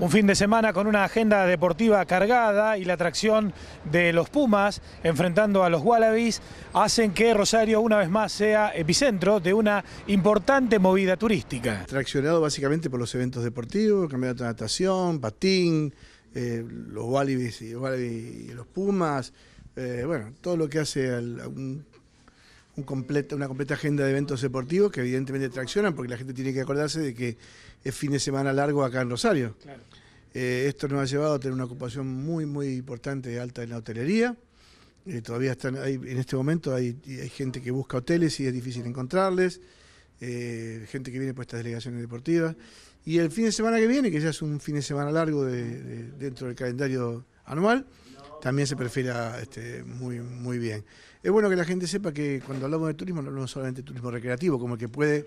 Un fin de semana con una agenda deportiva cargada y la atracción de los Pumas enfrentando a los Wallabies hacen que Rosario una vez más sea epicentro de una importante movida turística. Traccionado básicamente por los eventos deportivos, campeonato de natación, patín, eh, los Wallabies y, los Pumas, eh, bueno, todo lo que hace al completa, una completa agenda de eventos deportivos que evidentemente traccionan porque la gente tiene que acordarse de que es fin de semana largo acá en Rosario. Eh, esto nos ha llevado a tener una ocupación muy, muy importante de alta en la hotelería. Eh, todavía están, en este momento hay, gente que busca hoteles y es difícil encontrarles, eh, gente que viene por estas delegaciones deportivas. Y el fin de semana que viene, que ya es un fin de semana largo dentro del calendario anual, también se perfila este, muy, muy bien. Es bueno que la gente sepa que cuando hablamos de turismo no hablamos solamente de turismo recreativo, como el que puede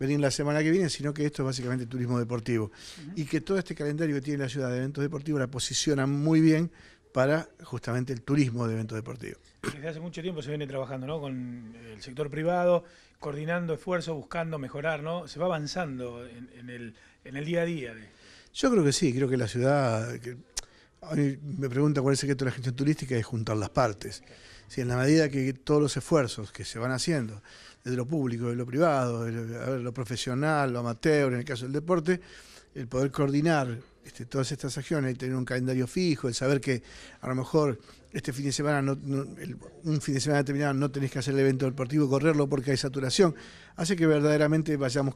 venir la semana que viene, sino que esto es básicamente turismo deportivo. Y que todo este calendario que tiene la ciudad de eventos deportivos la posiciona muy bien para justamente el turismo de eventos deportivos. Desde hace mucho tiempo se viene trabajando con el sector privado, coordinando esfuerzos, buscando mejorar, ¿no? Se va avanzando en, el, día a día. Yo creo que sí, creo que la ciudad, me pregunta cuál es el secreto de la gestión turística es juntar las partes. Si en la medida que todos los esfuerzos que se van haciendo, desde lo público, de lo privado, lo profesional, lo amateur, en el caso del deporte, el poder coordinar este, todas estas acciones, y tener un calendario fijo, el saber que a lo mejor este fin de semana, no, un fin de semana determinado no tenés que hacer el evento deportivo, correrlo porque hay saturación, hace que verdaderamente vayamos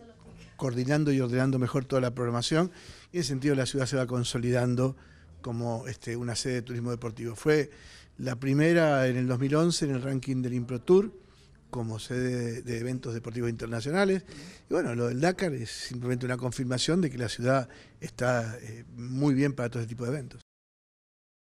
coordinando y ordenando mejor toda la programación y en ese sentido la ciudad se va consolidando como este, una sede de turismo deportivo. Fue la primera en el 2011 en el ranking del ImproTour como sede de eventos deportivos internacionales. Y bueno, lo del Dakar es simplemente una confirmación de que la ciudad está eh, muy bien para todo este tipo de eventos.